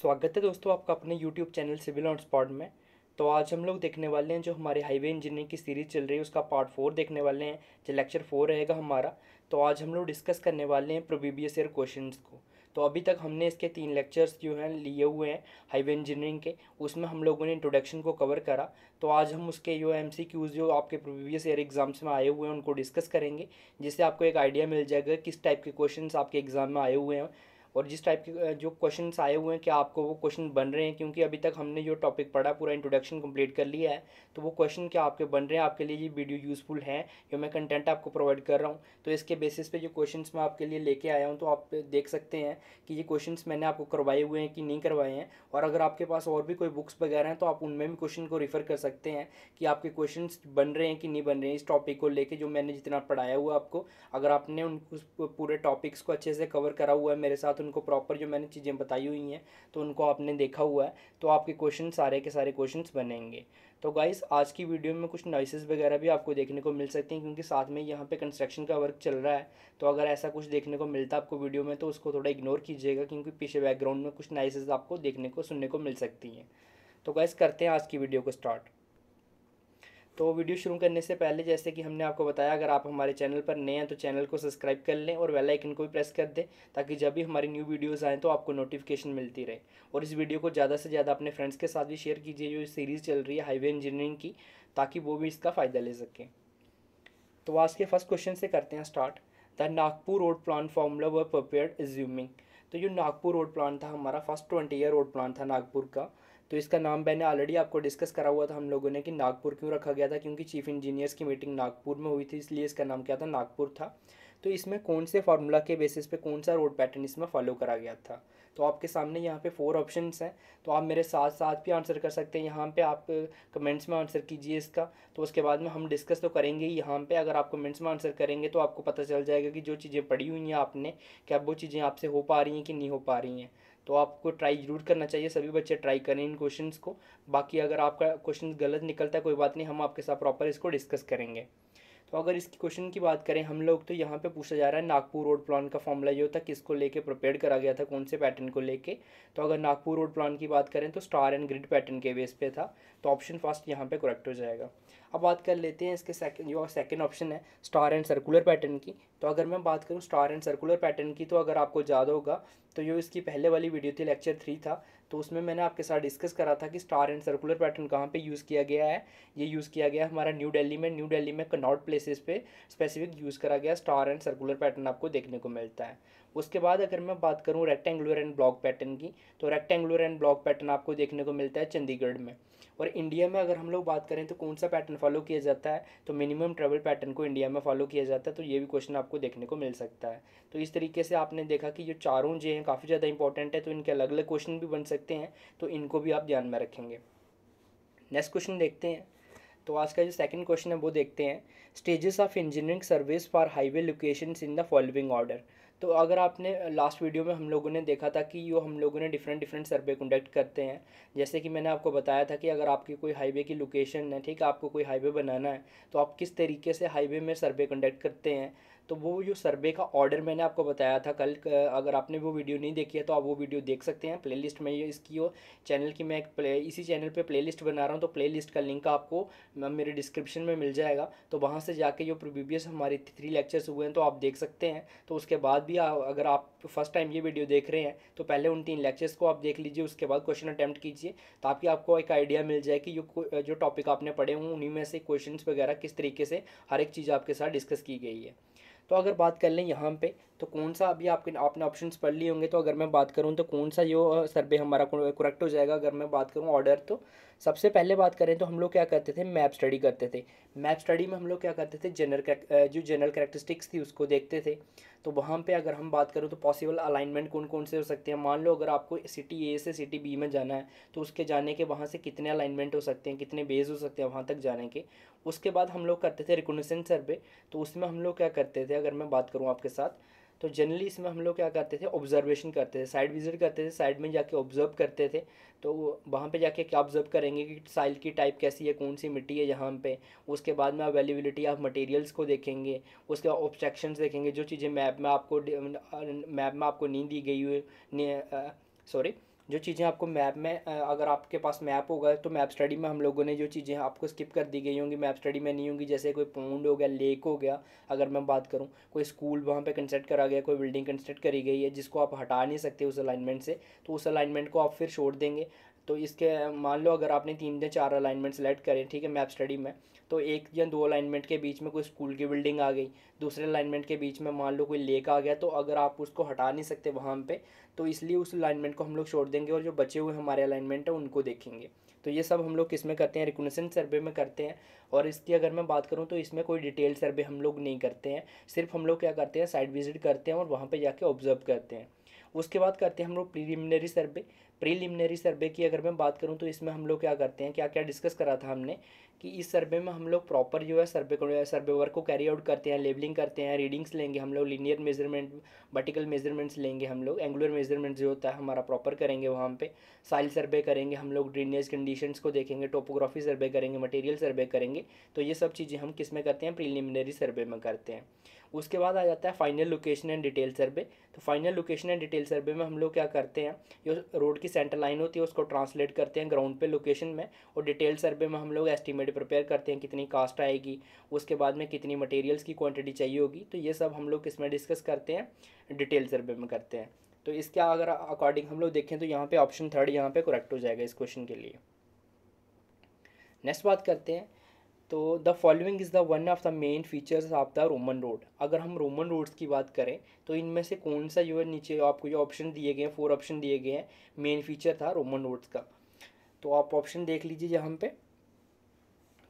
स्वागत है दोस्तों आपका अपने YouTube channel civil on spot में तो आज हम लोग देखने वाले हैं जो हमारे हाईवे इंजीनियरिंग की सीरीज़ चल रही है उसका पार्ट फोर देखने वाले हैं जो लेक्चर फोर रहेगा हमारा तो आज हम लोग डिस्कस करने वाले हैं प्रो बी क्वेश्चन को तो अभी तक हमने इसके तीन लेक्चर्स जो हैं लिए हुए हैं हाईवे इंजीनियरिंग के उसमें हम लोगों ने इंट्रोडक्शन को कवर करा तो आज हम उसके जो एम सी क्यूज़ जो आपके प्रीवियस ईयर एग्ज़ाम्स में आए हुए हैं उनको डिस्कस करेंगे जिससे आपको एक आइडिया मिल जाएगा किस टाइप के क्वेश्चन आपके एग्ज़ाम में आए हुए हैं और जिस टाइप के जो क्वेश्चन आए हुए हैं क्या आपको वो क्वेश्चन बन रहे हैं क्योंकि अभी तक हमने जो टॉपिक पढ़ा पूरा इंट्रोडक्शन कंप्लीट कर लिया है तो वो क्वेश्चन क्या आपके बन रहे हैं आपके लिए ये वीडियो यूज़फुल है जो मैं कंटेंट आपको प्रोवाइड कर रहा हूँ तो इसके बेसिस पे जो क्वेश्चन मैं आपके लिए लेके आया हूँ तो आप देख सकते हैं कि ये क्वेश्चन मैंने आपको करवाए हुए हैं कि नहीं करवाए हैं और अगर आपके पास और भी कोई बुक्स वगैरह हैं तो आप उनमें भी क्वेश्चन को रिफ़र कर सकते हैं कि आपके क्वेश्चन बन रहे हैं कि नहीं बन रहे हैं इस टॉपिक को लेकर जो मैंने जितना पढ़ाया हुआ आपको अगर आपने उन पूरे टॉपिक्स को अच्छे से कवर करा हुआ है मेरे साथ उनको प्रॉपर जो मैंने चीज़ें बताई हुई हैं तो उनको आपने देखा हुआ है तो आपके क्वेश्चन सारे के सारे क्वेश्चन बनेंगे तो गाइस आज की वीडियो में कुछ नॉइसेस वगैरह भी आपको देखने को मिल सकती हैं क्योंकि साथ में यहाँ पे कंस्ट्रक्शन का वर्क चल रहा है तो अगर ऐसा कुछ देखने को मिलता आपको वीडियो में तो उसको थोड़ा इग्नोर कीजिएगा क्योंकि पीछे बैकग्राउंड में कुछ नॉइसेस आपको देखने को सुनने को मिल सकती हैं तो गाइस करते हैं आज की वीडियो को स्टार्ट तो वीडियो शुरू करने से पहले जैसे कि हमने आपको बताया अगर आप हमारे चैनल पर नए हैं तो चैनल को सब्सक्राइब कर लें और वेल आइकन को भी प्रेस कर दें ताकि जब भी हमारी न्यू वीडियोस आएँ तो आपको नोटिफिकेशन मिलती रहे और इस वीडियो को ज़्यादा से ज़्यादा अपने फ्रेंड्स के साथ भी शेयर कीजिए जो सीरीज़ चल रही है हाईवे इंजीनियरिंग की ताकि वो भी इसका फ़ायदा ले सकें तो आज के फर्स्ट क्वेश्चन से करते हैं start the Nagpur road plan formula व प्रपेयर तो जो नागपुर रोड प्लान था हमारा first twenty year road plan था नागपुर का तो इसका नाम मैंने ऑलरेडी आपको डिस्कस करा हुआ था हम लोगों ने कि नागपुर क्यों रखा गया था क्योंकि चीफ इंजीनियर्स की मीटिंग नागपुर में हुई थी इसलिए इसका नाम क्या था नागपुर था तो इसमें कौन से फार्मूला के बेसिस पे कौन सा रोड पैटर्न इसमें फॉलो करा गया था तो आपके सामने यहाँ पे फोर ऑप्शन हैं तो आप मेरे साथ साथ भी आंसर कर सकते हैं यहाँ पे आप कमेंट्स में आंसर कीजिए इसका तो उसके बाद में हम डिस्कस तो करेंगे ही यहाँ पे अगर आप कमेंट्स में आंसर करेंगे तो आपको पता चल जाएगा कि जो चीज़ें पढ़ी हुई हैं आपने क्या वो चीज़ें आपसे हो पा रही हैं कि नहीं हो पा रही हैं तो आपको ट्राई ज़रूर करना चाहिए सभी बच्चे ट्राई करें इन क्वेश्चंस को बाकी अगर आपका क्वेश्चन गलत निकलता है कोई बात नहीं हम आपके साथ प्रॉपर इसको डिस्कस करेंगे तो अगर इसकी क्वेश्चन की बात करें हम लोग तो यहाँ पे पूछा जा रहा है नागपुर रोड प्लान का फॉर्मूला ये होता है किसको लेके प्रिपेयर करा गया था कौन से पैटर्न को लेके तो अगर नागपुर रोड प्लान की बात करें तो स्टार एंड ग्रिड पैटर्न के बेस पे था तो ऑप्शन फर्स्ट यहाँ पे करेक्ट हो जाएगा अब बात कर लेते हैं इसके सेकंड जो सेकंड ऑप्शन है स्टार एंड सर्कुलर पैटर्न की तो अगर मैं बात करूँ स्टार एंड सर्कुलर पैटर्न की तो अगर आपको याद होगा तो जो इसकी पहले वाली वीडियो थी लेक्चर थ्री था तो उसमें मैंने आपके साथ डिस्कस करा था कि स्टार एंड सर्कुलर पैटर्न कहाँ पे यूज़ किया गया है ये यूज़ किया गया हमारा न्यू दिल्ली में न्यू दिल्ली में कनॉट प्लेसेस पे स्पेसिफिक यूज़ करा गया स्टार एंड सर्कुलर पैटर्न आपको देखने को मिलता है उसके बाद अगर मैं बात करूँ रेक्टेंगुलर एंड ब्लॉक पैटर्न की तो रेक्टेंगुलर एंड ब्लॉक पैटर्न आपको देखने को मिलता है चंडीगढ़ में और इंडिया में अगर हम लोग बात करें तो कौन सा पैटर्न फॉलो किया जाता है तो मिनिमम ट्रेवल पैटर्न को इंडिया में फॉलो किया जाता है तो ये भी क्वेश्चन आपको देखने को मिल सकता है तो इस तरीके से आपने देखा कि जो चारों जे हैं काफ़ी ज़्यादा इंपॉर्टेंट है तो इनके अलग अलग क्वेश्चन भी बन सकते हैं तो इनको भी आप ध्यान में रखेंगे नेक्स्ट क्वेश्चन देखते हैं तो आज का जो सेकंड क्वेश्चन है वो देखते हैं stages of engineering service for highway locations in the following order तो अगर आपने लास्ट वीडियो में हम लोगों ने देखा था कि यो हम लोगों ने डिफरेंट डिफरेंट सर्वे कंडक्ट करते हैं जैसे कि मैंने आपको बताया था कि अगर आपकी कोई हाईवे की लोकेशन है ठीक है आपको कोई हाईवे बनाना है तो आप किस तरीके से हाईवे में सर्वे कंडक्ट करते हैं तो वो जो सर्वे का ऑर्डर मैंने आपको बताया था कल अगर आपने वो वीडियो नहीं देखी है तो आप वो वीडियो देख सकते हैं प्लेलिस्ट में ये इसकी वो चैनल की मैं एक प्ले इसी चैनल पे प्लेलिस्ट बना रहा हूँ तो प्लेलिस्ट का लिंक आपको मेरे डिस्क्रिप्शन में मिल जाएगा तो वहाँ से जाके जो प्रीवियस हमारे थ्री लेक्चर्स हुए हैं तो आप देख सकते हैं तो उसके बाद भी आ, अगर आप फर्स्ट टाइम ये वीडियो देख रहे हैं तो पहले उन तीन लेक्चर्स को आप देख लीजिए उसके बाद क्वेश्चन अटैम्प्ट कीजिए ताकि आपको एक आइडिया मिल जाए कि जो जो टॉपिक आपने पढ़े हों उन्हीं में से क्वेश्चन वगैरह किस तरीके से हर एक चीज़ आपके साथ डिस्कस की गई है तो अगर बात कर लें यहाँ पे तो कौन सा अभी आपके आपने ऑप्शन पढ़ लिए होंगे तो अगर मैं बात करूँ तो कौन सा जो सर्वे हमारा करेक्ट हो जाएगा अगर मैं बात करूँ ऑर्डर तो सबसे पहले बात करें तो हम लोग क्या करते थे मैप स्टडी करते थे मैप स्टडी में हम लोग क्या करते थे जनरल जो जनरल करेक्टरिस्टिक्स थी उसको देखते थे तो वहाँ पे अगर हम बात करूँ तो पॉसिबल अलाइनमेंट कौन कौन से हो सकते हैं मान लो अगर आपको सिटी ए से सिटी बी में जाना है तो उसके जाने के वहाँ से कितने अलाइनमेंट हो सकते हैं कितने बेज हो सकते हैं वहाँ तक जाने के उसके बाद हम लोग करते थे रिकोगशन सर्वे तो उसमें हम लोग क्या करते थे अगर मैं बात करूँ आपके साथ तो जनरली इसमें हम लोग क्या करते थे ऑब्जर्वेशन करते थे साइड विजिट करते थे साइड में जाके ऑब्जर्व करते थे तो वहाँ पे जाके क्या ऑब्जर्व करेंगे कि साइल की टाइप कैसी है कौन सी मिट्टी है यहाँ पे उसके बाद में अवेलेबिलिटी ऑफ मटेरियल्स को देखेंगे उसके बाद ऑब्स्ट्रक्शन देखेंगे जो चीज़ें मैप में आपको मैप में आपको नींद दी गई हुई सॉरी जो चीज़ें आपको मैप में अगर आपके पास मैप होगा तो मैप स्टडी में हम लोगों ने जो चीज़ें आपको स्किप कर दी गई होंगी मैप स्टडी में नहीं होंगी जैसे कोई पौंड हो गया लेक हो गया अगर मैं बात करूँ कोई स्कूल वहाँ पर कंस्ट्रक्ट करा गया कोई बिल्डिंग कंस्ट्रक्ट करी गई है जिसको आप हटा नहीं सकते उस अलाइनमेंट से तो उस अलाइनमेंट को आप फिर छोड़ देंगे तो इसके मान लो अगर आपने तीन या चार अलाइनमेंट सेलेक्ट करें ठीक है मैप स्टडी में तो एक या दो अलाइनमेंट के बीच में कोई स्कूल की बिल्डिंग आ गई दूसरे अलाइनमेंट के बीच में मान लो कोई लेक आ गया तो अगर आप उसको हटा नहीं सकते वहाँ पर तो इसलिए उस अलाइनमेंट को हम लोग छोड़ देंगे और जो बचे हुए हमारे अलाइनमेंट हैं उनको देखेंगे तो ये सब हम लोग किस में करते हैं रिकोगशन सर्वे में करते हैं और इसकी अगर मैं बात करूँ तो इसमें कोई डिटेल सर्वे हम लोग नहीं करते हैं सिर्फ हम लोग क्या करते हैं साइट विजिट करते हैं और वहाँ पर जाके ऑब्जर्व करते हैं उसके बाद करते हैं हम लोग प्रीलिमिनरी सर्वे प्रीलिमिनरी सर्वे की अगर मैं बात करूँ तो इसमें हम लोग क्या करते हैं क्या क्या डिस्कस करा था हमने कि इस सर्वे में हम लोग प्रॉपर जो है सर्वे को सर्वे वर्क को कैरी आउट करते हैं लेबलिंग करते हैं रीडिंग्स लेंगे हम लोग लीनियर मेजरमेंट वर्टिकल मेजरमेंट्स लेंगे हम लोग एंगुलर मेजरमेंट जो होता है हमारा प्रॉपर करेंगे वहाँ पे साइल सर्वे करेंगे हम लोग ड्रेनेज कंडीशंस को देखेंगे टोपोग्राफी सर्वे करेंगे मटेरियल सर्वे करेंगे तो ये सब चीज़ें हम किस में करते हैं प्रीलिमिनरी सर्वे में करते हैं उसके बाद आ जाता है final location and detail survey तो final location and detail survey में हम लोग क्या करते हैं जो रोड की सेंटर लाइन होती है उसको ट्रांसलेट करते हैं ग्राउंड पे लोकेशन में और डिटेल सर्वे में हम लोग एस्टिमेट प्रिपेयर करते हैं कितनी कास्ट आएगी उसके बाद में कितनी मटेरियल्स की क्वान्टिटी चाहिए होगी तो ये सब हम लोग इसमें डिस्कस करते हैं डिटेल सर्वे में करते हैं तो इसका अगर अकॉर्डिंग हम लोग देखें तो यहाँ पर ऑप्शन थर्ड यहाँ पर करेक्ट हो जाएगा इस क्वेश्चन के लिए नेक्स्ट बात करते हैं तो the following is the one of the main features of the Roman road अगर हम रोमन रोड्स की बात करें तो इनमें से कौन सा जो है नीचे आपको जो ऑप्शन दिए गए हैं फोर ऑप्शन दिए गए हैं मेन फीचर था रोमन रोड्स का तो आप ऑप्शन देख लीजिए यहाँ पे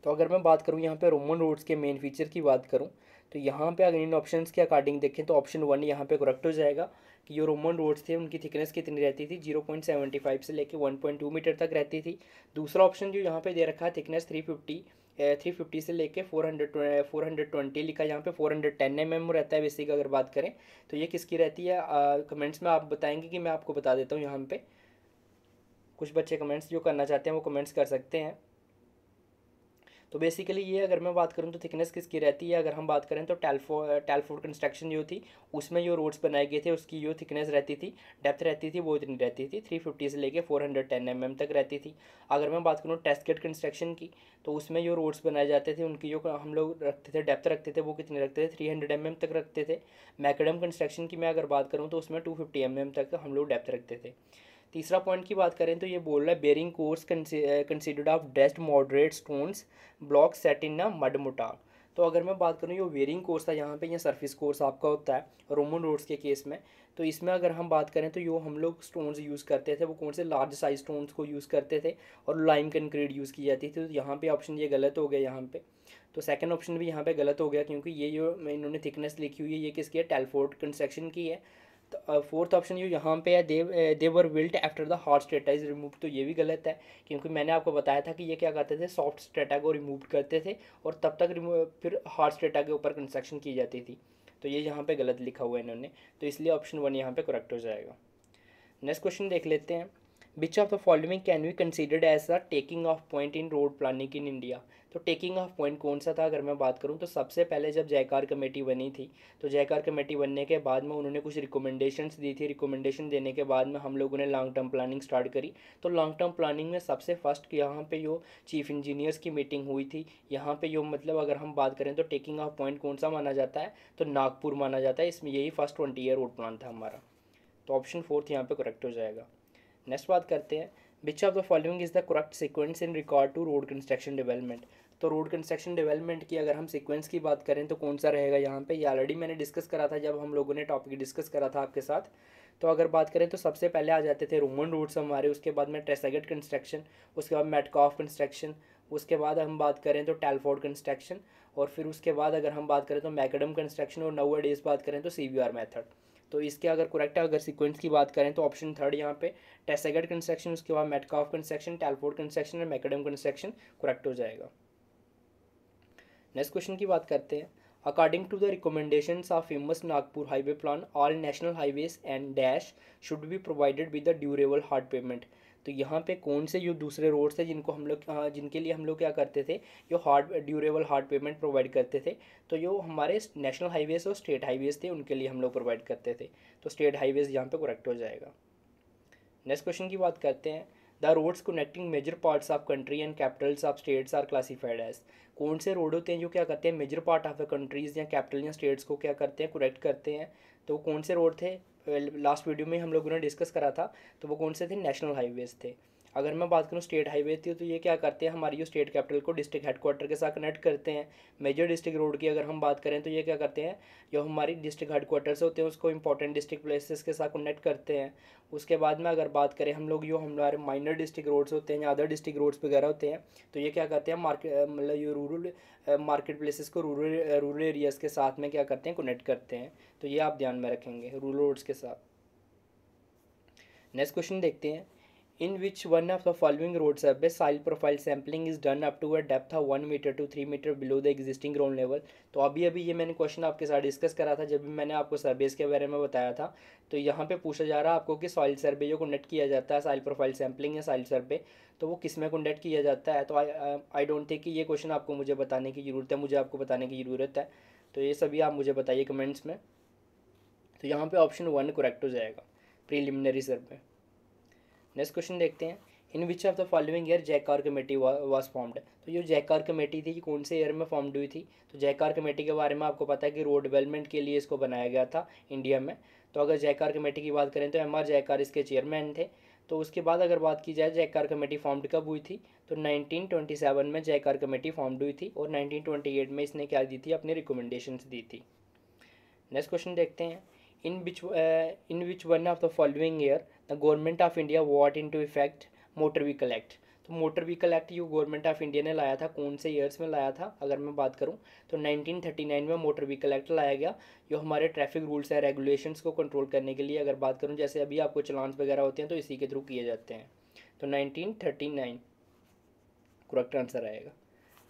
तो अगर मैं बात करूँ यहाँ पे रोमन रोड्स के मेन फीचर की बात करूँ तो यहाँ पे अगर इन ऑप्शन के अकॉर्डिंग देखें तो ऑप्शन वन यहाँ पे करेक्ट हो जाएगा कि जो रोमन रोड्स थे उनकी थिकनेस कितनी रहती थी जीरो पॉइंट सेवेंटी फाइव से लेके वन पॉइंट टू मीटर तक रहती थी दूसरा ऑप्शन जो यहाँ पे दे रखा है thickness three fifty three fifty से लेके four hundred four hundred twenty लिखा यहाँ पे four hundred ten M M रहता है बेसिक अगर बात करें तो ये किसकी रहती है कमेंट्स में आप बताएंगे कि मैं आपको बता देता हूँ यहाँ पर कुछ बच्चे कमेंट्स जो करना चाहते हैं वो कमेंट्स कर सकते हैं तो बेसिकली ये अगर मैं बात करूँ तो थिकनेस किसकी रहती है अगर हम बात करें तो टेल्फो टेल्फोर्ड कंस्ट्रक्शन जो थी उसमें जो रोड्स बनाए गए थे उसकी जो थिकनेस रहती थी डेप्थ रहती थी वो इतनी रहती थी थ्री फिफ्टी से लेके four hundred ten M M तक रहती थी अगर मैं बात करूँ टेस्ट गेट कंस्ट्रक्शन की तो उसमें जो रोड्स बनाए जाते थे उनकी जो हम लोग रखते थे डेप्थ रखते थे वो कितने रखते थे थ्री हंड्रेड एम एम तक रखते थे मैकेडम कंस्ट्रक्शन की मैं अगर बात करूँ तो उसमें टू फिफ्टी एम एम तक हम लोग डेप्थ रखते थे तीसरा पॉइंट की बात करें तो ये बोल रहा है bearing course considered of dressed moderate stones block set in ना मडमुटा तो अगर मैं बात करूँ ये वेरिंग कोर्स था यहाँ पे ये सरफेस कोर्स आपका होता है रोमन रोड्स के केस में तो इसमें अगर हम बात करें तो यो हम लोग स्टोन्स यूज़ करते थे वो कौन से लार्ज साइज स्टोन्स को यूज़ करते थे और लाइम कंक्रीट यूज़ की जाती थी तो यहाँ पे ऑप्शन ये गलत हो गया यहाँ पे तो सेकंड ऑप्शन भी यहाँ पे गलत हो गया क्योंकि ये जो इन्होंने थिकनेस लिखी हुई है ये किसकी है टेलफोर्ड कंस्ट्रक्शन की है फोर्थ तो, ऑप्शन जो यहाँ पे है they they were built after the hard strata is remove तो ये भी गलत है क्योंकि मैंने आपको बताया था कि ये क्या करते थे सॉफ्ट स्टेटा को रिमूव करते थे और तब तक फिर हार्ड स्टेटा के ऊपर कंस्ट्रक्शन की जाती थी तो ये यहाँ पे गलत लिखा हुआ है इन्होंने तो इसलिए ऑप्शन वन यहाँ पे करेक्ट हो जाएगा नेक्स्ट क्वेश्चन देख लेते हैं which of the following can be considered as the taking off point in road planning in India तो टेकिंग ऑफ पॉइंट कौन सा था अगर मैं बात करूँ तो सबसे पहले जब जयकार कमेटी बनी थी तो जयकार कमेटी बनने के बाद में उन्होंने कुछ रिकमेंडेशंस दी थी रिकमेंडेशन देने के बाद में हम लोगों ने लॉन्ग टर्म प्लानिंग स्टार्ट करी तो लॉन्ग टर्म प्लानिंग में सबसे फर्स्ट यहाँ पे जो चीफ इंजीनियर्स की मीटिंग हुई थी यहाँ पर जो मतलब अगर हम बात करें तो टेकिंग ऑफ पॉइंट कौन सा माना जाता है तो नागपुर माना जाता है इसमें यही first twenty year road plan था हमारा तो ऑप्शन फोर्थ यहाँ पर करेक्ट हो जाएगा नेक्स्ट बात करते हैं which of the following is the correct sequence in record to road construction development तो रोड कंस्ट्रक्शन डेवलपमेंट की अगर हम सीक्वेंस की बात करें तो कौन सा रहेगा यहाँ पे ये ऑलरेडी मैंने डिस्कस करा था जब हम लोगों ने टॉपिक डिस्कस करा था आपके साथ तो अगर बात करें तो सबसे पहले आ जाते थे रोमन रोड्स हमारे उसके बाद में ट्रेसागेट कंस्ट्रक्शन उसके बाद मेटकॉफ कंस्ट्रक्शन उसके बाद हम बात करें तो टेलफोर्ड कंस्ट्रक्शन और फिर उसके बाद अगर हम बात करें तो मैकडम कंस्ट्रक्शन और नवे डेज बात करें तो सी वी आर मैथड तो इसके अगर करेक्ट है अगर सीक्वेंस की बात करें तो ऑप्शन थर्ड यहाँ पे टेसेगेट कंस्ट्रक्शन उसके बाद मेटकाफ कंस्ट्रक्शन टेलफोर्ड कंस्ट्रक्शन और मैकेडम कंस्ट्रक्शन करेक्ट हो जाएगा नेक्स्ट क्वेश्चन की बात करते हैं According to the recommendations of famous Nagpur highway plan, all national highways and dash should be provided with a durable hard pavement. तो यहाँ पे कौन से जो दूसरे रोड्स थे जिनको हम लोग जिनके लिए हम लोग क्या करते थे जो hard durable hard pavement provide करते थे तो जो हमारे नेशनल हाईवेज़ और स्टेट हाईवेज़ थे उनके लिए हम लोग प्रोवाइड करते थे तो स्टेट हाईवेज़ यहाँ पे करेक्ट हो जाएगा नेक्स्ट क्वेश्चन की बात करते हैं the roads connecting major parts of country and capitals of states are classified as कौन से रोड होते हैं जो क्या करते हैं मेजर पार्ट ऑफ कंट्रीज़ या कैपिटल या स्टेट्स को क्या करते हैं कनेक्ट करते हैं तो कौन से रोड थे लास्ट वीडियो में हम लोगों ने डिस्कस करा था तो वो कौन से थे नेशनल हाईवेज़ थे अगर मैं बात करूँ स्टेट हाईवे की तो ये क्या करते हैं हमारी जो स्टेट कैपिटल को डिस्ट्रिक्ट हेडकोार्टर के साथ कनेक्ट करते हैं मेजर डिस्ट्रिक्ट रोड की अगर हम बात करें तो ये क्या करते हैं जो हमारी डिस्ट्रिक्ट हेडक्वार्टर्स होते हैं उसको इंपॉर्टेंट डिस्ट्रिक्ट प्लेसेस के साथ कनेक्ट करते हैं उसके बाद में अगर बात करें हम लोग जो हमारे माइनर डिस्ट्रिक्ट रोड्स होते हैं या अदर डिस्ट्रिक्ट रोड्स वगैरह होते हैं तो ये क्या करते हैं मार्केट मतलब ये रूरल मार्केट प्लेसेस को रूरल रूरल एरियाज़ के साथ में क्या करते हैं कनेक्ट करते हैं तो ये आप ध्यान में रखेंगे रूरल रोड्स के साथ नेक्स्ट क्वेश्चन देखते हैं in which one of the following road survey soil profile sampling is done up to a depth of one metre to three metre below the existing ground level तो अभी अभी ये मैंने question आपके साथ discuss करा था जब भी मैंने आपको सर्वेस के बारे में बताया था तो यहाँ पे पूछा जा रहा है आपको कि सॉइल सर्वे जो कंडक्ट किया जाता है साइल प्रोफाइल सैम्पलिंग या साइल सर्वे तो वो किस में कंडक्ट किया जाता है तो आई डोंट थिंक कि ये क्वेश्चन आपको मुझे बताने की ज़रूरत है मुझे आपको बताने की ज़रूरत है तो ये सभी आप मुझे बताइए कमेंट्स में तो यहाँ पर ऑप्शन वन करेक्ट हो जाएगा प्रीलिमिनरी सर्वे नेक्स्ट क्वेश्चन देखते हैं in which of the following year Jayakar committee was formed तो ये जैकार कमेटी थी कि कौन से ईयर में फॉर्म्ड हुई थी तो जैकार कमेटी के बारे में आपको पता है कि रोड डेवलपमेंट के लिए इसको बनाया गया था इंडिया में तो अगर जैकार कमेटी की बात करें तो एम आर जयकार इसके चेयरमैन थे तो उसके बाद अगर बात की जाए जयकार कमेटी फॉर्म्ड कब हुई थी तो 1927 में जयकार कमेटी फॉर्म्ड हुई थी और 1928 में इसने क्या दी थी अपनी रिकमेंडेशंस दी थी नेक्स्ट क्वेश्चन देखते हैं in which in which one of the following year the government of India went into effect motor vehicle act तो motor vehicle act you government of India ने लाया था कौन से ईयर्स में लाया था अगर मैं बात करूं तो 1939 में मोटर व्हीकल एक्ट लाया गया जो हमारे ट्रैफिक रूल्स हैं रेगुलेशंस को कंट्रोल करने के लिए अगर बात करूं जैसे अभी आपको चलान वगैरह होते हैं तो इसी के थ्रू किए जाते हैं तो 1939 करेक्ट आंसर आएगा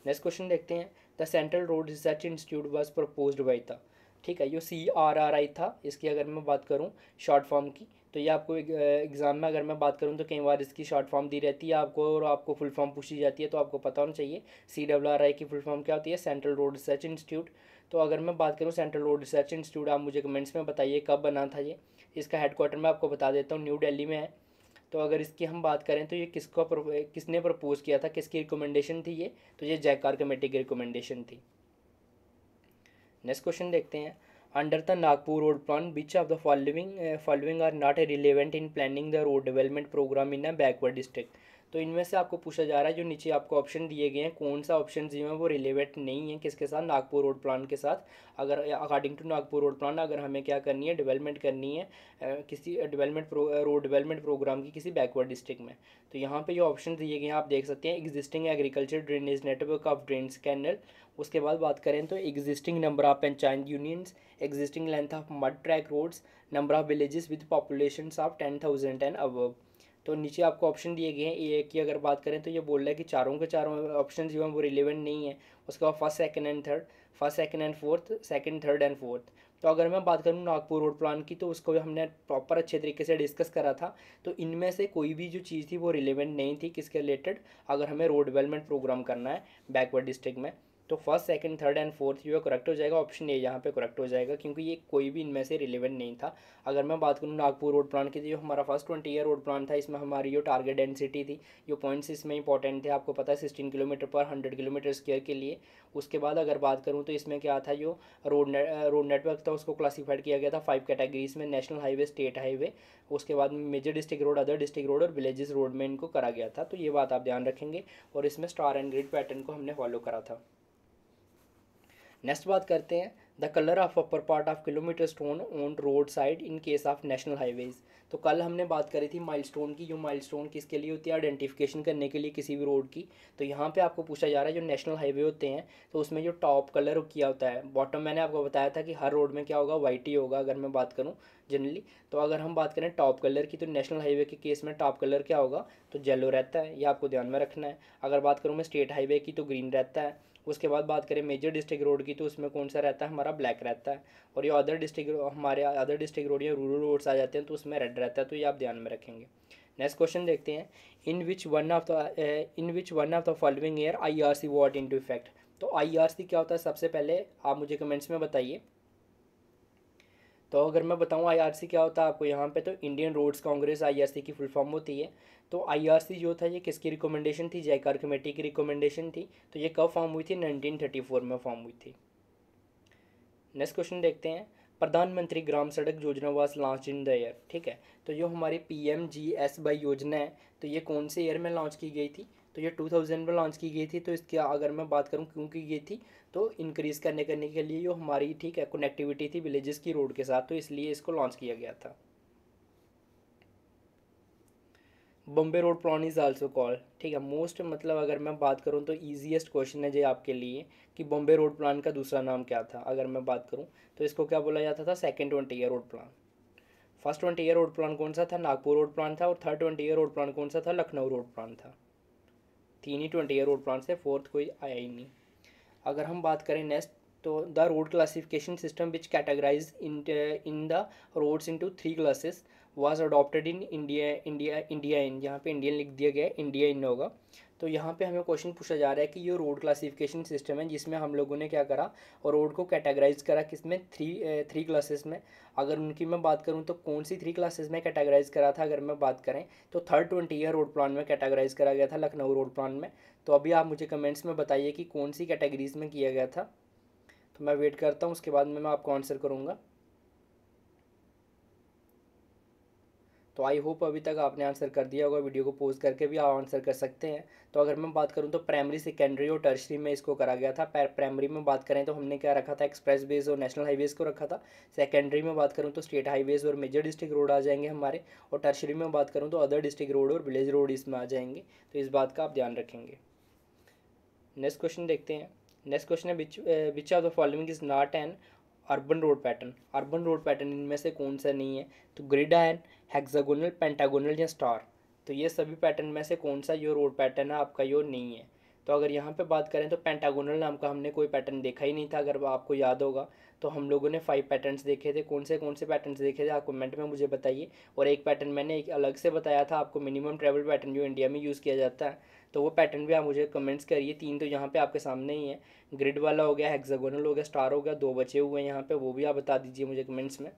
नेक्स्ट क्वेश्चन देखते हैं the central road research institute was propose by था ठीक है यो सी आर आर आई था इसकी अगर मैं बात करूँ शॉर्ट फॉर्म की तो ये आपको एग्ज़ाम में अगर मैं बात करूँ तो कई बार इसकी शॉर्ट फॉर्म दी रहती है आपको और आपको फुल फॉर्म पूछी जाती है तो आपको पता होना चाहिए सी डब्ल्यू आर आई की फुल फॉर्म क्या होती है सेंट्रल रोड रिसर्च इंस्टीट्यूट तो अगर मैं बात करूँ सेंट्रल रोड रिसर्च इंस्टीट्यूट आप मुझे कमेंट्स में बताइए कब बना था ये इसका हेडकोार्टर मैं आपको बता देता हूँ न्यू डेली में है तो अगर इसकी हम बात करें तो ये किसको किसने प्रपोज़ किया था किसकी रिकमेंडेशन थी ये तो ये जयकार कमेटी की रिकमेंडेशन थी नेक्स्ट क्वेश्चन देखते हैं under the Nagpur road plan which of the following uh, following are not relevant in planning the road development program in a backward district तो इनमें से आपको पूछा जा रहा है जो नीचे आपको ऑप्शन दिए गए हैं कौन सा ऑप्शन जो है वो रिलेवेंट नहीं है किसके साथ नागपुर रोड प्लान के साथ अगर according to Nagpur road plan अगर हमें क्या करनी है डेवलपमेंट करनी है किसी डेवलपमेंट रोड डेवलपमेंट प्रोग्राम की किसी बैकवर्ड डिस्ट्रिक्ट में तो यहाँ पर ये ऑप्शन दिए गए हैं आप देख सकते हैं existing agriculture drainage network of drain canal उसके बाद बात करें तो existing number of panchayat unions existing length of mud track roads number of villages with population of ten thousand and above तो नीचे आपको ऑप्शन दिए गए हैं ए की अगर बात करें तो ये बोल रहा है कि चारों के चारों ऑप्शन जो हैं वो रिलेवेंट नहीं है उसके बाद first second and third first second and fourth second third and fourth तो अगर मैं बात करूँ नागपुर रोड प्लान की तो उसको हमने प्रॉपर अच्छे तरीके से डिस्कस करा था तो इनमें से कोई भी जो चीज़ थी वो रिलेवेंट नहीं थी किसके रिलेटेड अगर हमें रोड डेवलपमेंट प्रोग्राम करना है बैकवर्ड डिस्ट्रिक्ट में तो first second third and fourth जो है करेक्ट हो जाएगा ऑप्शन ए यहाँ पे करेक्ट हो जाएगा क्योंकि ये कोई भी इनमें से रिलेवेंट नहीं था अगर मैं बात करूँ नागपुर रोड प्लान की तो जो हमारा first twenty year road plan था इसमें हमारी जो टारगेट डेंसिटी थी जो पॉइंट्स इसमें इंपॉर्टेंट थे आपको पता है sixteen kilometre per hundred kilometre square के लिए उसके बाद अगर बात करूँ तो इसमें क्या था जो रोड ने, रोड नेटवर्क था उसको क्लासीफाइड किया गया था फाइव कैटेगरीज में नेशनल हाईवे स्टेट हाईवे उसके बाद major district road other district road और विलेजेस रोड में इनको करा गया था तो ये बात आप ध्यान रखेंगे और इसमें स्टार एंड ग्रिड पैटर्न को हमने फॉलो करा था नेक्स्ट बात करते हैं the colour of upper part of kilometre stone on road side in case of national highways तो कल हमने बात करी थी माइलस्टोन की जो माइलस्टोन किसके लिए होती है आइडेंटिफिकेशन करने के लिए किसी भी रोड की तो यहाँ पे आपको पूछा जा रहा है जो नेशनल हाईवे होते हैं तो उसमें जो टॉप कलर किया होता है बॉटम मैंने आपको बताया था कि हर रोड में क्या होगा वाइट ही होगा अगर मैं बात करूँ जनरली तो अगर हम बात करें टॉप कलर की तो नेशनल हाईवे के केस में टॉप कलर क्या होगा तो येलो रहता है ये आपको ध्यान में रखना है अगर बात करूँ मैं स्टेट हाईवे की तो ग्रीन रहता है उसके बाद बात करें मेजर डिस्ट्रिक्ट रोड की तो उसमें कौन सा रहता है हमारा ब्लैक रहता है और ये अदर डिस्ट्रिक्ट हमारे अदर डिस्ट्रिक्ट रोड या रूरल रोड्स आ जाते हैं तो उसमें रेड रहता है तो ये आप ध्यान में रखेंगे नेक्स्ट क्वेश्चन देखते हैं in which one of the in which one of the following year I R C went into effect तो आई आर सी क्या होता है सबसे पहले आप मुझे कमेंट्स में बताइए तो अगर मैं बताऊँ आई क्या होता है आपको यहाँ पे तो इंडियन रोड्स कांग्रेस आई की फुल फॉर्म होती है तो आईआरसी जो था ये किसकी रिकमेंडेशन थी जयकार कमेटी की रिकमेंडेशन थी तो ये कब फॉर्म हुई थी 1934 में फॉर्म हुई थी नेक्स्ट क्वेश्चन देखते हैं प्रधानमंत्री ग्राम सड़क योजना वास लॉन्च इन द ईयर ठीक है तो जो हमारी P M G S Y योजना है तो ये कौन से ईयर में लॉन्च की गई थी तो ये 2000 में लॉन्च की गई थी तो इसकी अगर मैं बात करूँ क्यों की गई थी तो इंक्रीज़ करने करने के लिए जो हमारी ठीक है कनेक्टिविटी थी विलेजेस की रोड के साथ तो इसलिए इसको लॉन्च किया गया था Bombay road plan is also call ठीक है मोस्ट मतलब अगर मैं बात करूँ तो ईजीएसट क्वेश्चन है ये आपके लिए कि बॉम्बे रोड प्लान का दूसरा नाम क्या था अगर मैं बात करूँ तो इसको क्या बोला जाता था second twenty year road plan first twenty year road plan कौन सा था नागपुर रोड प्लान था और third twenty year road plan कौन सा था लखनऊ रोड प्लान था तीन ही ट्वेंटी ईयर ओल्ड प्लांट्स है फोर्थ कोई आया ही नहीं अगर हम बात करें नेक्स्ट तो the road classification system which categorize in in the roads into three classes was adopted in India India India in यहाँ पे इंडियन लिख दिया गया है इंडिया इन होगा तो यहाँ पे हमें क्वेश्चन पूछा जा रहा है कि ये रोड क्लासिफिकेशन सिस्टम है जिसमें हम लोगों ने क्या करा और रोड को कैटेगराइज करा किसमें थ्री थ्री क्लासेस में अगर उनकी मैं बात करूँ तो कौन सी थ्री क्लासेस में कैटेगराइज करा था अगर मैं बात करें तो third twenty year road plan में कैटेगराइज करा गया था लखनऊ रोड प्लान में तो अभी आप मुझे कमेंट्स में बताइए कि कौन सी कैटेगरीज में किया गया था तो मैं वेट करता हूँ उसके बाद में मैं आपको आंसर करूँगा तो आई होप अभी तक आपने आंसर कर दिया होगा वीडियो को पोस्ट करके भी आप आंसर कर सकते हैं तो अगर मैं बात करूँ तो प्राइमरी सेकेंडरी और टर्सरी में इसको करा गया था प्राइमरी में बात करें तो हमने क्या रखा था एक्सप्रेस वेज और नेशनल हाईवेज़ को रखा था सेकेंडरी में बात करूँ तो स्टेट हाईवेज़ और मेजर डिस्ट्रिक्ट रोड आ जाएंगे हमारे और टर्सरी में बात करूँ तो अदर डिस्ट्रिक्ट रोड और विलेज रोड इसमें आ जाएंगे तो इस बात का आप ध्यान रखेंगे नेक्स्ट क्वेश्चन देखते हैं नेक्स्ट क्वेश्चन है which of the following is not an urban road pattern urban road pattern इनमें से कौन सा नहीं है तो ग्रिड आयन हेक्सागोनल पेंटागोनल या स्टार तो ये सभी पैटर्न में से कौन सा यो रोड पैटर्न है आपका यो नहीं है तो अगर यहाँ पे बात करें तो पेंटागोनल नाम का हमने कोई पैटर्न देखा ही नहीं था अगर आपको याद होगा तो हम लोगों ने फाइव पैटर्न्स देखे थे कौन से कौन से पैटर्न्स देखे थे आप कमेंट में मुझे बताइए और एक पैटर्न मैंने एक अलग से बताया था आपको मिनिमम ट्रैवल पैटर्न जो इंडिया में यूज़ किया जाता है तो वो पैटर्न भी आप मुझे कमेंट्स करिए तीन तो यहाँ पे आपके सामने ही है ग्रिड वाला हो गया हेक्सागोनल हो गया स्टार हो गया दो बचे हुए हैं यहाँ पे वो भी आप बता दीजिए मुझे कमेंट्स में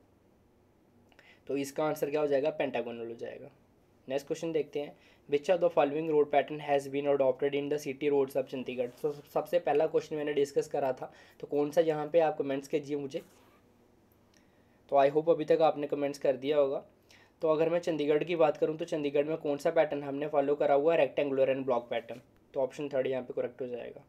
तो इसका आंसर क्या हो जाएगा पेंटागोनल हो जाएगा नेक्स्ट क्वेश्चन देखते हैं which are the following road pattern has been adopted in the city roads of Chandigarh तो सबसे पहला क्वेश्चन मैंने डिस्कस करा था तो कौन सा यहाँ पर आप कमेंट्स कीजिए मुझे तो आई होप अभी तक आपने कमेंट्स कर दिया होगा तो अगर मैं चंडीगढ़ की बात करूँ तो चंडीगढ़ में कौन सा पैटर्न हमने फॉलो करा हुआ है रेक्टेंगुलर एंड ब्लॉक पैटर्न तो ऑप्शन थर्ड यहाँ पे करेक्ट हो जाएगा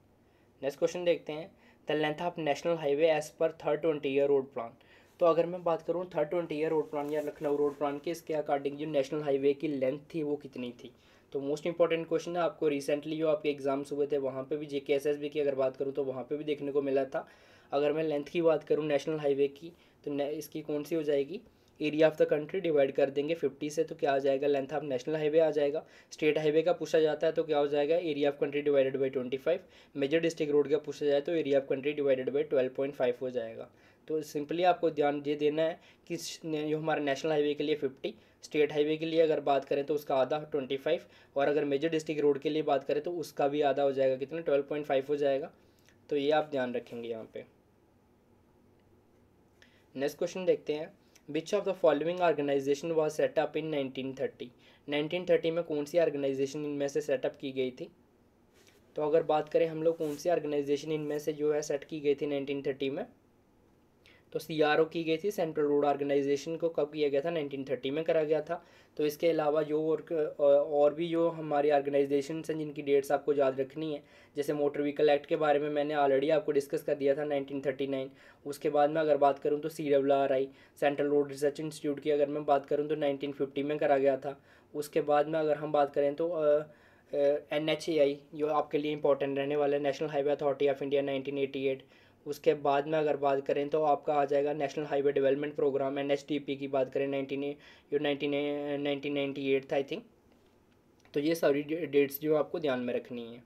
नेक्स्ट क्वेश्चन देखते हैं the length of national highway as per third twenty year road plan तो अगर मैं बात करूँ third twenty year road plan या लखनऊ रोड प्लान के इसके अकॉर्डिंग जो नेशनल हाईवे की लेंथ थी वो कितनी थी तो मोस्ट इंपॉर्टेंट क्वेश्चन है आपको रिसेंटली जो आपके एग्जाम्स हुए थे वहाँ पे भी जेके एस एस बी की अगर बात करूँ तो वहाँ पे भी देखने को मिला था अगर मैं लेंथ की बात करूँ नेशनल हाईवे की तो इसकी कौन सी हो जाएगी area of the country divide कर देंगे फिफ्टी से तो क्या आ जाएगा लेंथ ऑफ नेशनल हाईवे आ जाएगा स्टेट हाईवे का पूछा जाता है तो क्या हो जाएगा area of country divided by twenty five major district road का पूछा जाए तो area of country divided by twelve point five हो जाएगा तो सिंपली आपको ध्यान ये देना है कि जो हमारा नेशनल हाईवे के लिए फिफ्टी स्टेट हाईवे के लिए अगर बात करें तो उसका आधा ट्वेंटी फाइव और अगर मेजर डिस्ट्रिक्ट रोड के लिए बात करें तो उसका भी आधा हो जाएगा कितना ट्वेल्व पॉइंट फाइव हो जाएगा तो ये आप ध्यान रखेंगे यहाँ पे नेक्स्ट क्वेश्चन देखते हैं which of the following organisation was set up in 1930 1930 में कौन सी ऑर्गेनाइजेशन इनमें से सेटअप की गई थी तो अगर बात करें हम लोग कौन सी ऑर्गेनाइजेशन इनमें से जो है सेट की गई थी 1930 में तो सी की गई थी सेंट्रल रोड ऑर्गेनाइजेशन को कब किया गया था 1930 में करा गया था तो इसके अलावा जो और और भी जो हमारी ऑर्गेनाइजेशन हैं जिनकी डेट्स आपको याद रखनी है जैसे मोटर व्हीकल एक्ट के बारे में मैंने ऑलरेडी आपको डिस्कस कर दिया था 1939 उसके बाद में अगर बात करूँ तो C W R I central road research institute की अगर मैं बात करूँ तो नाइनटीन में करा गया था उसके बाद में अगर हम बात करें तो एन एच ए आई जो आपके लिए इंपॉर्टेंट रहने वाला है national highway authority of India एट उसके बाद में अगर बात करें तो आपका आ जाएगा national highway development programme N S D P की बात करें nineteen nineteen nineteen ninety eight था आई थिंक तो ये सारी डेट्स जो आपको ध्यान में रखनी है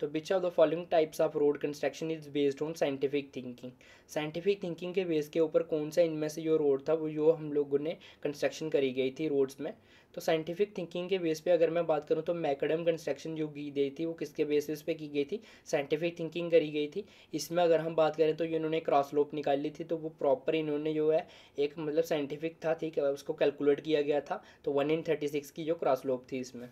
तो which of the following types of road construction is based on scientific thinking scientific thinking के बेस के ऊपर कौन सा इनमें से जो रोड था वो जो हम लोगों ने कंस्ट्रक्शन करी गई थी रोड्स में तो साइंटिफिक थिंकिंग के बेस पे अगर मैं बात करूँ तो मैकडम कंस्ट्रक्शन जो की गई थी वो किसके बेसिस पे की गई थी साइंटिफिक थिंकिंग करी गई थी इसमें अगर हम बात करें तो इन्होंने क्रॉस लोप निकाली थी तो वो प्रॉपर इन्होंने जो है एक मतलब साइंटिफिक था ठीक है उसको कैलकुलेट किया गया था तो वन इन थर्टी सिक्स की जो क्रॉस लोप थी इसमें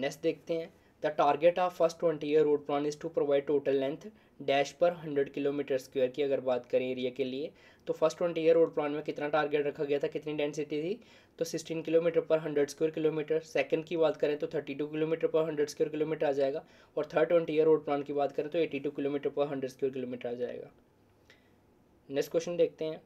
नेक्स्ट देखते हैं the target of first twenty year road plan is to provide total length dash per hundred kilometre square की अगर बात करें एरिया के लिए तो first twenty year road plan में कितना टारगेट रखा गया था कितनी डेंसिटी थी तो sixteen kilometre per hundred square kilometre second की बात करें तो thirty two kilometre per hundred square kilometre आ जाएगा और third twenty year road plan की बात करें तो eighty two kilometre per hundred square kilometre आ जाएगा नेक्स्ट क्वेश्चन देखते हैं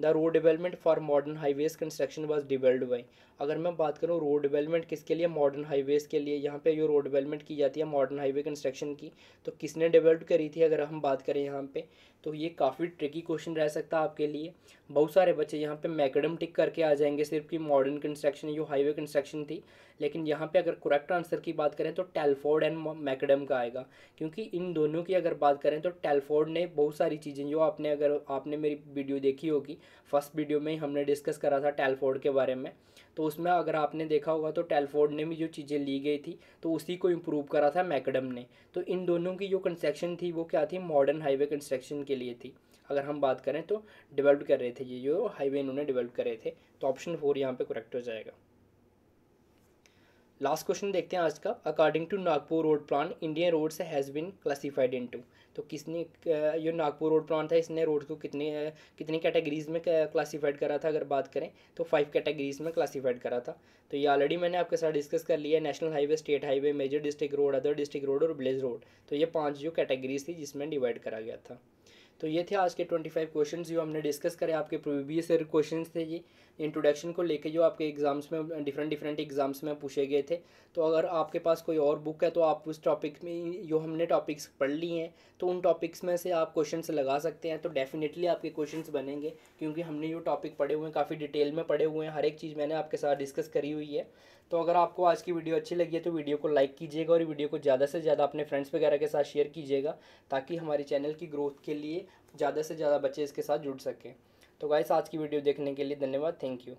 the road development for modern highways construction was developed by अगर मैं बात करूँ रोड डेवलपमेंट किसके लिए मॉडर्न हाईवेज़ के लिए यहाँ पे जो रोड डेवलपमेंट की जाती है मॉडर्न हाईवे कंस्ट्रक्शन की तो किसने डेवलप करी थी अगर हम बात करें यहाँ पे तो ये काफ़ी ट्रिकी क्वेश्चन रह सकता है आपके लिए बहुत सारे बच्चे यहाँ पे मैकडम टिक करके आ जाएंगे सिर्फ कि मॉडर्न कंस्ट्रक्शन जो हाईवे कंस्ट्रक्शन थी लेकिन यहाँ पे अगर करेक्ट आंसर की बात करें तो टेलफोर्ड एंड मैकडम का आएगा क्योंकि इन दोनों की अगर बात करें तो टेलफोर्ड ने बहुत सारी चीज़ें जो आपने अगर आपने मेरी वीडियो देखी होगी फर्स्ट वीडियो में हमने डिस्कस करा था टेलफोर्ड के बारे में तो उसमें अगर आपने देखा होगा तो टेलफोर्ड ने भी जो चीज़ें ली गई थी तो उसी को इम्प्रूव करा था मैकडम ने तो इन दोनों की जो कंस्ट्रक्शन थी वो क्या थी मॉडर्न हाईवे कंस्ट्रक्शन के लिए थी अगर हम बात करें तो डेवलप कर रहे थे ये जो हाईवे इन्होंने डेवलप करे थे तो ऑप्शन फोर यहाँ पर करेक्ट हो जाएगा लास्ट क्वेश्चन देखते हैं आज का according to Nagpur road plan Indian roads has been classified into तो किसने जो नागपुर रोड प्लान था इसने रोड को कितने कितनी कैटेगरीज में क्लासिफाइड करा था अगर बात करें तो फाइव कैटेगरीज में क्लासिफाइड करा था तो ये ऑलरेडी मैंने आपके साथ डिस्कस कर लिया national highway state highway major district road other district road और विलेज रोड तो ये पाँच जो कैटेगरीज थी जिसमें डिवाइड करा गया था तो ये थे आज के ट्वेंटी फाइव क्वेश्चन जो हमने डिस्कस करे आपके प्रीवियस ईयर क्वेश्चन थे ये इंट्रोडक्शन को लेके जो आपके एग्ज़ाम्स में डिफरेंट डिफरेंट एग्ज़ाम्स में पूछे गए थे तो अगर आपके पास कोई और बुक है तो आप उस टॉपिक में जो हमने टॉपिक्स पढ़ लिए हैं तो उन टॉपिक्स में से आप क्वेश्चन लगा सकते हैं तो डेफिनेटली आपके क्वेश्चन बनेंगे क्योंकि हमने जो टॉपिक पढ़े हुए हैं काफ़ी डिटेल में पढ़े हुए हैं हर एक चीज़ मैंने आपके साथ डिस्कस करी हुई है तो अगर आपको आज की वीडियो अच्छी लगी है तो वीडियो को लाइक कीजिएगा और वीडियो को ज़्यादा से ज़्यादा अपने फ्रेंड्स वगैरह के साथ शेयर कीजिएगा ताकि हमारे चैनल की ग्रोथ के लिए ज़्यादा से ज़्यादा बच्चे इसके साथ जुड़ सकें तो गाइस आज की वीडियो देखने के लिए धन्यवाद थैंक यू